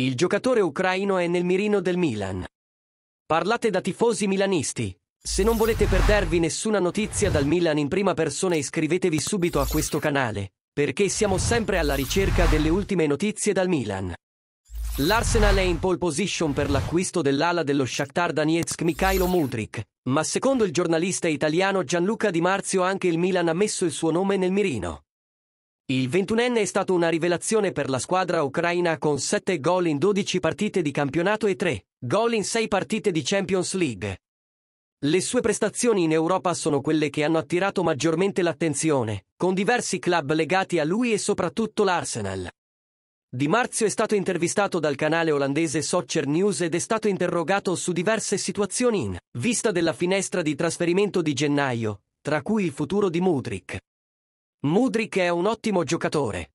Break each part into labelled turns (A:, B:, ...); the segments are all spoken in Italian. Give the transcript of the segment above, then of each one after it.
A: Il giocatore ucraino è nel mirino del Milan. Parlate da tifosi milanisti. Se non volete perdervi nessuna notizia dal Milan in prima persona iscrivetevi subito a questo canale, perché siamo sempre alla ricerca delle ultime notizie dal Milan. L'Arsenal è in pole position per l'acquisto dell'ala dello Shakhtar Donetsk Mikhailo Mudrik, ma secondo il giornalista italiano Gianluca Di Marzio anche il Milan ha messo il suo nome nel mirino. Il 21enne è stato una rivelazione per la squadra ucraina con 7 gol in 12 partite di campionato e 3 gol in 6 partite di Champions League. Le sue prestazioni in Europa sono quelle che hanno attirato maggiormente l'attenzione, con diversi club legati a lui e soprattutto l'Arsenal. Di Marzio è stato intervistato dal canale olandese Soccer News ed è stato interrogato su diverse situazioni in vista della finestra di trasferimento di gennaio, tra cui il futuro di Mudrik. Mudrik è un ottimo giocatore.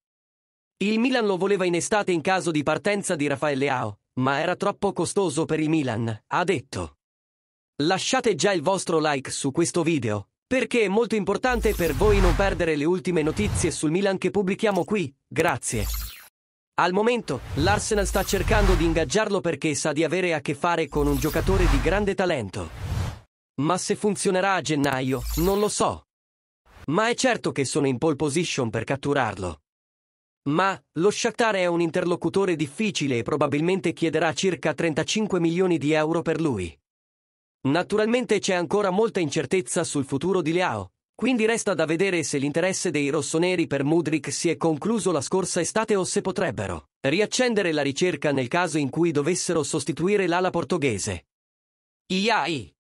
A: Il Milan lo voleva in estate in caso di partenza di Raffaele Ao, ma era troppo costoso per il Milan, ha detto. Lasciate già il vostro like su questo video, perché è molto importante per voi non perdere le ultime notizie sul Milan che pubblichiamo qui, grazie. Al momento, l'Arsenal sta cercando di ingaggiarlo perché sa di avere a che fare con un giocatore di grande talento. Ma se funzionerà a gennaio, non lo so ma è certo che sono in pole position per catturarlo. Ma lo Shakhtar è un interlocutore difficile e probabilmente chiederà circa 35 milioni di euro per lui. Naturalmente c'è ancora molta incertezza sul futuro di Leao, quindi resta da vedere se l'interesse dei rossoneri per Mudrik si è concluso la scorsa estate o se potrebbero riaccendere la ricerca nel caso in cui dovessero sostituire l'ala portoghese. IAI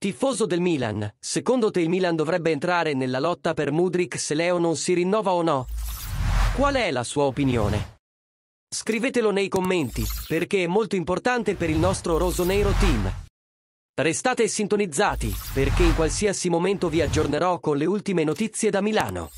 A: Tifoso del Milan, secondo te il Milan dovrebbe entrare nella lotta per Mudrik se Leo non si rinnova o no? Qual è la sua opinione? Scrivetelo nei commenti, perché è molto importante per il nostro Rosonero team. Restate sintonizzati, perché in qualsiasi momento vi aggiornerò con le ultime notizie da Milano.